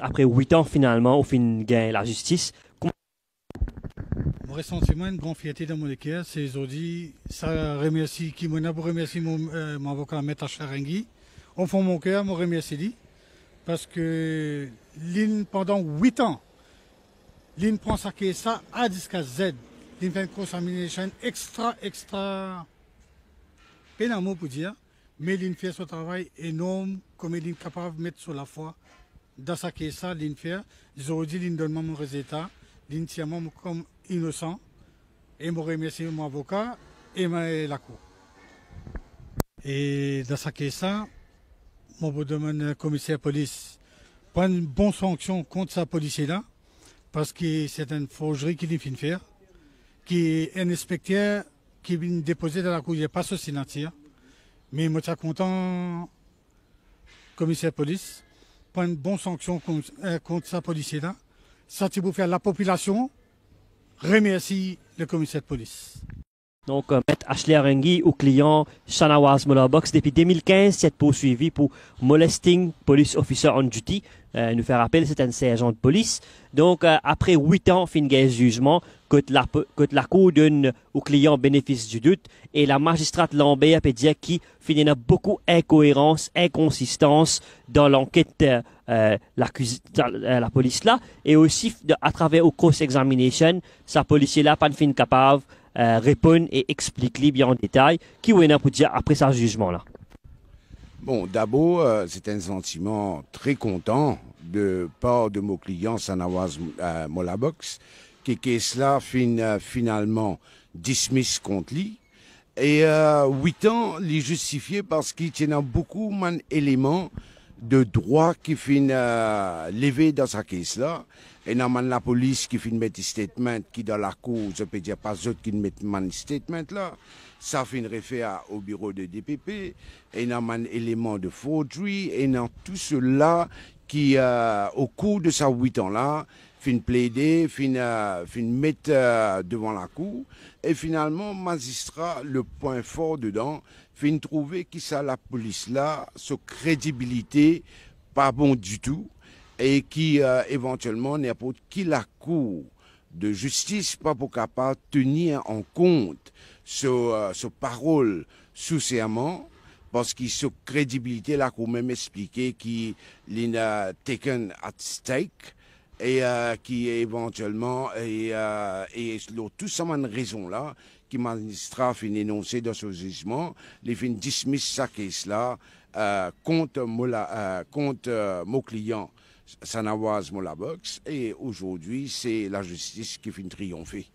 après huit ans finalement, au fin gain la justice. Mon une grande fierté dans mon équipe, c'est aujourd'hui, ça remercie Kimona, pour remercier mon, euh, mon avocat Maître Charengui. Au fond, mon cœur, mon remercie lui, parce que pendant huit ans, il prend ça que ça, A jusqu'à Z. L'île fait une consommation extra, extra, peine pour dire, mais l'île fait son travail énorme, comme il est capable de mettre sur la foi dans sa lin fea zodi lin donne mon résultat, résultat, comme innocent et je remercie mon avocat et ma la cour et dans sa sa mon beau au commissaire police prendre une bonne sanction contre sa policier là parce que c'est une forgerie qu'il vient faire qui un inspecteur qui vient déposer dans la cour il n'y a pas ce mais je suis content commissaire police une bonne sanction contre, sa euh, policier-là. Ça, c'est pour faire la population remercie le commissaire de police. Donc, euh, M. Ashley Arengui, au client Shanawas Box depuis 2015, s'est poursuivi pour molesting police officer on duty. Euh, nous faire appel, c'est un sergent de police. Donc, euh, après huit ans, fin de jugement, que la, la cour donne au client bénéfice du doute, et la magistrate Lambert peut dire qu'il a beaucoup incohérence d'inconsistance dans l'enquête euh, euh, la, police là, et aussi à travers au cross-examination, sa policier là, pas fin capable, répond et explique bien en détail, qui est pour dire après sa jugement là. Bon, d'abord, c'est un sentiment très content de part de mon client Sanawaz euh, Molabox, qui, qui cela fin, euh, finalement dismiss contre lui. Et 8 euh, ans, les justifié parce qu'il y a beaucoup man éléments de droit qui fin levé dans sa caisse là. Et a la police qui fin mettre statement, qui dans la cour, je peux dire pas autre qui mettent man statement là. Ça fin référence au bureau de DPP. Et non, un élément de forgery. Et dans tout cela qui, euh, au cours de sa huit ans-là, fin plaider, fin, euh, mettre euh, devant la cour. Et finalement, magistrat, le point fort dedans, fin trouver qui ça la police là, sa crédibilité pas bon du tout, et qui éventuellement pas qui la cour de justice pas pour capable tenir en compte ce, ce parole sous serment qu'il sou crédibilité-là qu'on même qui' qu'il lin uh, taken at stake et euh, qui éventuellement et euh, et uh, tout ça une raison là qui magistrat fin énoncé dans ce jugement les fin cela sa moi la euh, contre mon client, Sanawaz Box et aujourd'hui c'est la justice qui fait triompher.